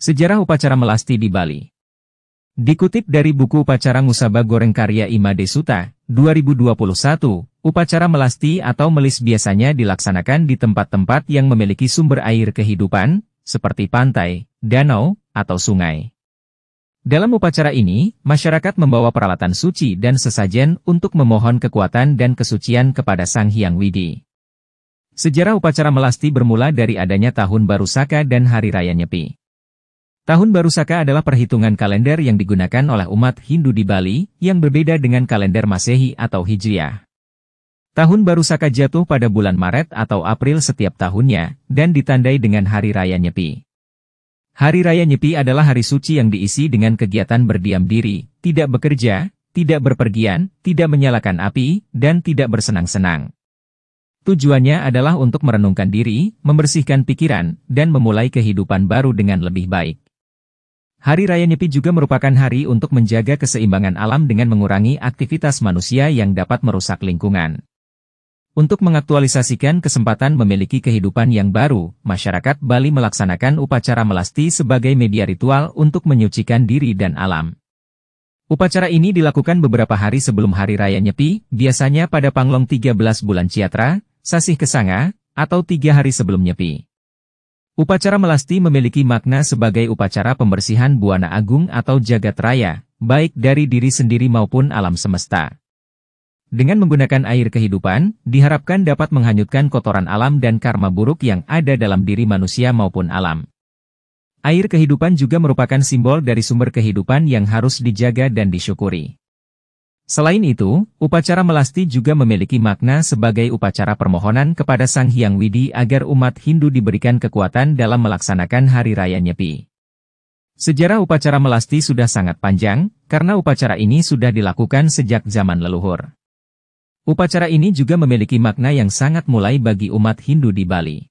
Sejarah Upacara Melasti di Bali Dikutip dari buku Upacara Musaba Goreng karya Imade Suta, 2021, upacara melasti atau melis biasanya dilaksanakan di tempat-tempat yang memiliki sumber air kehidupan, seperti pantai, danau, atau sungai. Dalam upacara ini, masyarakat membawa peralatan suci dan sesajen untuk memohon kekuatan dan kesucian kepada Sang Hyang Widi. Sejarah upacara melasti bermula dari adanya Tahun Baru Saka dan Hari Raya Nyepi. Tahun Baru Saka adalah perhitungan kalender yang digunakan oleh umat Hindu di Bali, yang berbeda dengan kalender Masehi atau Hijriah. Tahun Baru Saka jatuh pada bulan Maret atau April setiap tahunnya, dan ditandai dengan Hari Raya Nyepi. Hari Raya Nyepi adalah hari suci yang diisi dengan kegiatan berdiam diri, tidak bekerja, tidak berpergian, tidak menyalakan api, dan tidak bersenang-senang. Tujuannya adalah untuk merenungkan diri, membersihkan pikiran, dan memulai kehidupan baru dengan lebih baik. Hari Raya Nyepi juga merupakan hari untuk menjaga keseimbangan alam dengan mengurangi aktivitas manusia yang dapat merusak lingkungan. Untuk mengaktualisasikan kesempatan memiliki kehidupan yang baru, masyarakat Bali melaksanakan upacara melasti sebagai media ritual untuk menyucikan diri dan alam. Upacara ini dilakukan beberapa hari sebelum Hari Raya Nyepi, biasanya pada Panglong 13 bulan Ciatra, Sasih Kesanga, atau tiga hari sebelum Nyepi. Upacara melasti memiliki makna sebagai upacara pembersihan buana agung atau jagat raya, baik dari diri sendiri maupun alam semesta. Dengan menggunakan air kehidupan, diharapkan dapat menghanyutkan kotoran alam dan karma buruk yang ada dalam diri manusia maupun alam. Air kehidupan juga merupakan simbol dari sumber kehidupan yang harus dijaga dan disyukuri. Selain itu, upacara melasti juga memiliki makna sebagai upacara permohonan kepada Sang Hyang Widi agar umat Hindu diberikan kekuatan dalam melaksanakan Hari Raya Nyepi. Sejarah upacara melasti sudah sangat panjang, karena upacara ini sudah dilakukan sejak zaman leluhur. Upacara ini juga memiliki makna yang sangat mulai bagi umat Hindu di Bali.